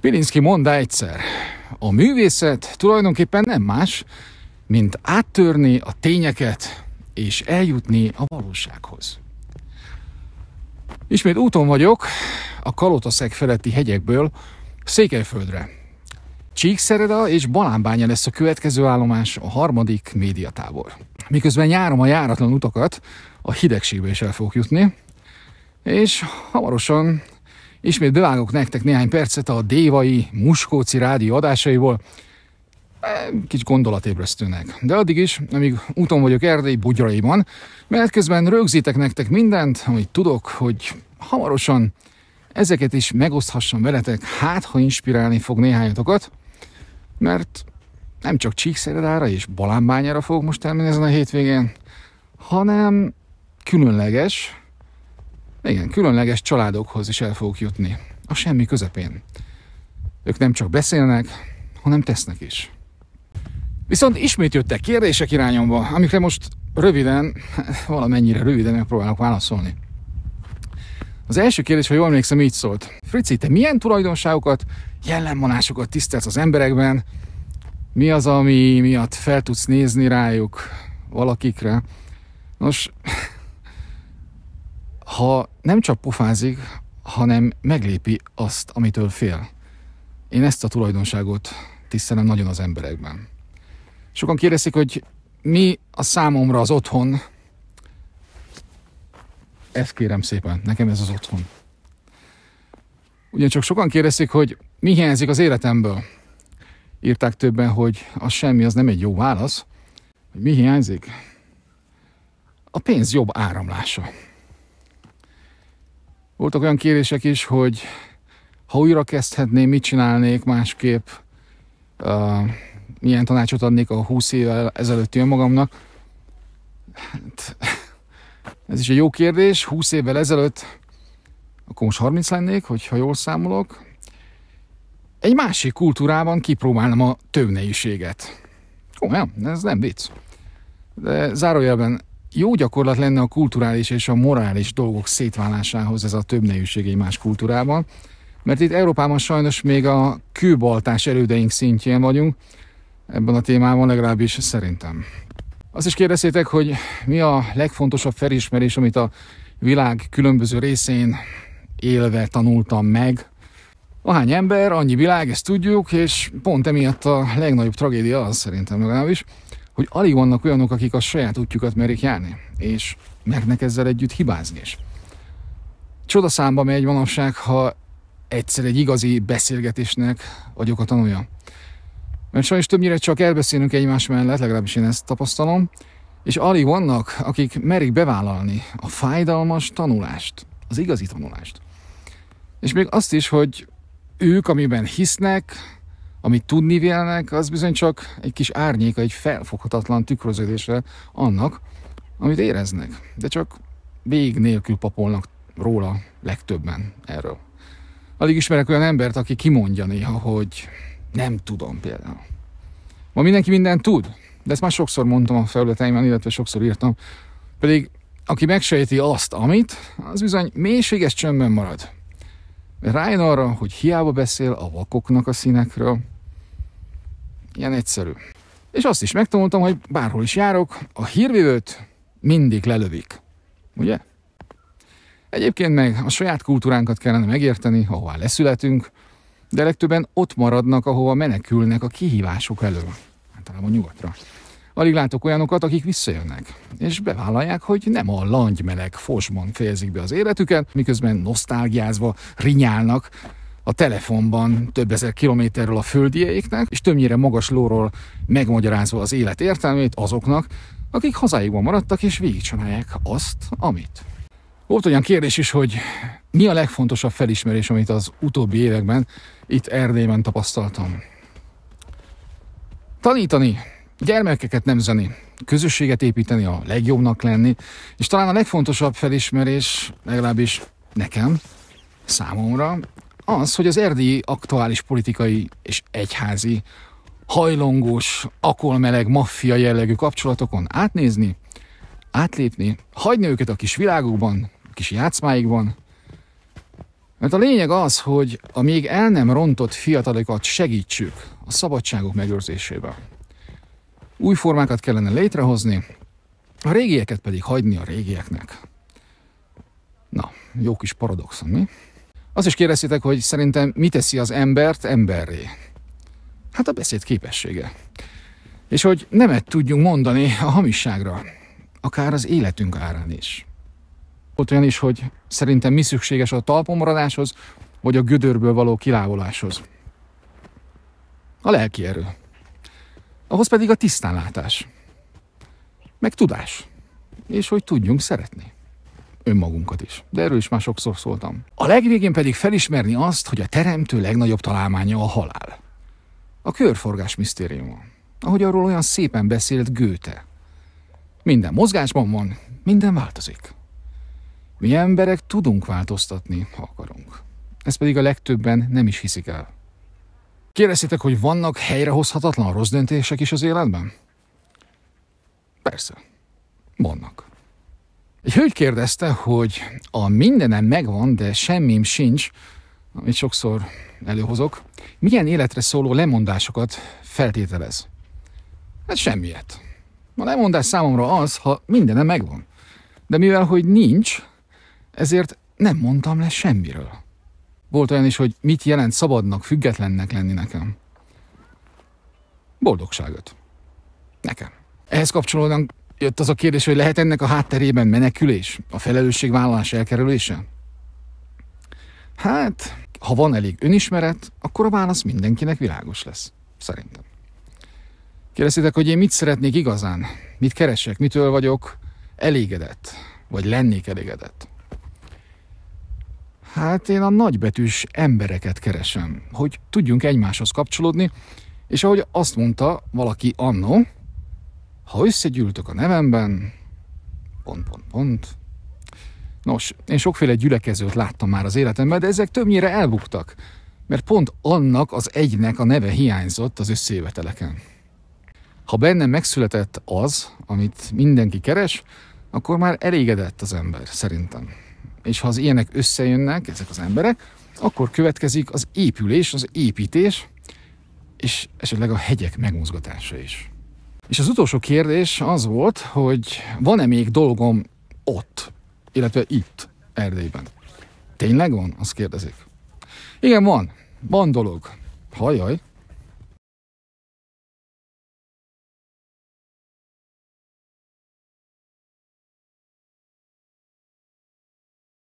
Pilinszki mondta egyszer, a művészet tulajdonképpen nem más, mint áttörni a tényeket és eljutni a valósághoz. Ismét úton vagyok a Kalotaszeg feletti hegyekből Székelyföldre. Csíkszereda és Balánbánya lesz a következő állomás, a harmadik médiatábor. Miközben járom a járatlan utakat, a hidegségbe is el fogok jutni, és hamarosan Ismét bevágok nektek néhány percet a dévai, muskóci rádió adásaiból, e, kicsit gondolatébresztőnek. De addig is, amíg úton vagyok Erdély bugyraiban, mert közben rögzítek nektek mindent, amit tudok, hogy hamarosan ezeket is megoszthassam veletek, hát ha inspirálni fog néhányatokat, mert nem csak Csíkszeredára és Balánbányára fogok most elmenni ezen a hétvégén, hanem különleges, igen, különleges családokhoz is el fogok jutni. A semmi közepén. Ők nem csak beszélnek, hanem tesznek is. Viszont ismét jöttek kérdések irányomba, amikre most röviden, valamennyire röviden megpróbálok válaszolni. Az első kérdés, ha jól emlékszem, így szólt. Frici, te milyen tulajdonságokat, jellemvonásokat tisztelsz az emberekben? Mi az, ami miatt fel tudsz nézni rájuk, valakikre? Nos, ha nem csak pofázik, hanem meglépi azt, amitől fél. Én ezt a tulajdonságot tisztelem nagyon az emberekben. Sokan kérdezik, hogy mi a számomra az otthon. Ezt kérem szépen, nekem ez az otthon. Ugyancsak sokan kérdezik, hogy mi hiányzik az életemből. Írták többen, hogy az semmi, az nem egy jó válasz. Hogy mi hiányzik? A pénz jobb áramlása. Voltak olyan kérések is, hogy ha újra kezdhetném, mit csinálnék másképp, uh, milyen tanácsot adnék a 20 évvel ezelőtti önmagamnak. Hát, ez is egy jó kérdés. 20 évvel ezelőtt, akkor most 30 lennék, hogyha jól számolok. Egy másik kultúrában kipróbálnám a Ó, nem, ez nem vicc. De zárójelben jó gyakorlat lenne a kulturális és a morális dolgok szétválásához ez a többnejűség egy más kultúrában, mert itt Európában sajnos még a kőbaltás elődeink szintjén vagyunk, ebben a témában legalábbis szerintem. Azt is kérdeztétek, hogy mi a legfontosabb felismerés, amit a világ különböző részén élve tanultam meg. Ahány ember, annyi világ, ezt tudjuk, és pont emiatt a legnagyobb tragédia az szerintem legalábbis, hogy alig vannak olyanok, akik a saját útjukat merik járni, és mernek ezzel együtt hibázni is. Csodaszámba megy manapság, ha egyszer egy igazi beszélgetésnek vagyok a tanulja. Mert sajnos többnyire csak elbeszélünk egymás mellett, legalábbis én ezt tapasztalom, és alig vannak, akik merik bevállalni a fájdalmas tanulást, az igazi tanulást. És még azt is, hogy ők, amiben hisznek, amit tudni vélnek, az bizony csak egy kis árnyéka, egy felfoghatatlan tükröződésre annak, amit éreznek. De csak vég nélkül papolnak róla legtöbben erről. Alig ismerek olyan embert, aki kimondja néha, hogy nem tudom például. Ma mindenki mindent tud, de ezt már sokszor mondtam a felületeimben, illetve sokszor írtam. Pedig aki megsejti azt, amit, az bizony mélységes csömbben marad. Rájön arra, hogy hiába beszél a vakoknak a színekről, Ilyen egyszerű. És azt is megtanultam, hogy bárhol is járok, a hírvívőt mindig lelövik. Ugye? Egyébként meg a saját kultúránkat kellene megérteni, ahová leszületünk, de legtöbben ott maradnak, ahova menekülnek a kihívások elől. Általában nyugatra. Alig látok olyanokat, akik visszajönnek, és bevállalják, hogy nem a langymeleg fosban fejezik be az életüket, miközben nosztálgiázva rinyálnak, a telefonban több ezer kilométerről a földieiknek, és többnyire magas lóról megmagyarázva az élet értelmét azoknak, akik hazájukban maradtak és végigcsinálják azt, amit. Volt olyan kérdés is, hogy mi a legfontosabb felismerés, amit az utóbbi években itt Erdélyben tapasztaltam? Tanítani, gyermekeket nemzeni, közösséget építeni, a legjobbnak lenni, és talán a legfontosabb felismerés, legalábbis nekem, számomra, az, hogy az erdélyi aktuális politikai és egyházi hajlongós, akolmeleg, maffia jellegű kapcsolatokon átnézni, átlépni, hagyni őket a kis világukban, a kis játszmáikban, mert a lényeg az, hogy a még el nem rontott fiatalokat segítsük a szabadságok megőrzésében. Új formákat kellene létrehozni, a régieket pedig hagyni a régieknek. Na, jó kis paradoxon, mi? Azt is kérdeztétek, hogy szerintem mi teszi az embert emberré. Hát a beszéd képessége. És hogy nemet tudjunk mondani a hamisságra, akár az életünk árán is. Ott olyan is, hogy szerintem mi szükséges a talpon maradáshoz, vagy a gödörből való kilávoláshoz. A lelki erő. Ahhoz pedig a tisztánlátás. Meg tudás. És hogy tudjunk szeretni önmagunkat is. De erről is már sokszor szóltam. A legvégén pedig felismerni azt, hogy a teremtő legnagyobb találmánya a halál. A körforgás misztériuma. Ahogy arról olyan szépen beszélt Göte. Minden mozgásban van, minden változik. Mi emberek tudunk változtatni, ha akarunk. Ezt pedig a legtöbben nem is hiszik el. Kérdeztétek, hogy vannak helyrehozhatatlan rossz döntések is az életben? Persze, vannak. Egy hölgy kérdezte, hogy a mindenem megvan, de semmim sincs, amit sokszor előhozok, milyen életre szóló lemondásokat feltételez? Hát semmiet. A lemondás számomra az, ha mindenem megvan. De mivel, hogy nincs, ezért nem mondtam le semmiről. Volt olyan is, hogy mit jelent szabadnak, függetlennek lenni nekem. Boldogságot. Nekem. Ehhez kapcsolódóan jött az a kérdés, hogy lehet ennek a hátterében menekülés, a felelősségvállalás elkerülése? Hát, ha van elég önismeret, akkor a válasz mindenkinek világos lesz, szerintem. Kérdeztétek, hogy én mit szeretnék igazán, mit keresek, mitől vagyok elégedett, vagy lennék elégedett. Hát én a nagybetűs embereket keresem, hogy tudjunk egymáshoz kapcsolódni, és ahogy azt mondta valaki annó, ha összegyűltök a nevemben, pont, pont, pont. Nos, én sokféle gyülekezőt láttam már az életemben, de ezek többnyire elbuktak, mert pont annak az egynek a neve hiányzott az összejöveteleken. Ha bennem megszületett az, amit mindenki keres, akkor már elégedett az ember, szerintem. És ha az ilyenek összejönnek, ezek az emberek, akkor következik az épülés, az építés, és esetleg a hegyek megmozgatása is. És az utolsó kérdés az volt, hogy van-e még dolgom ott, illetve itt, Erdélyben? Tényleg van? Azt kérdezik. Igen, van. Van dolog. Hajaj.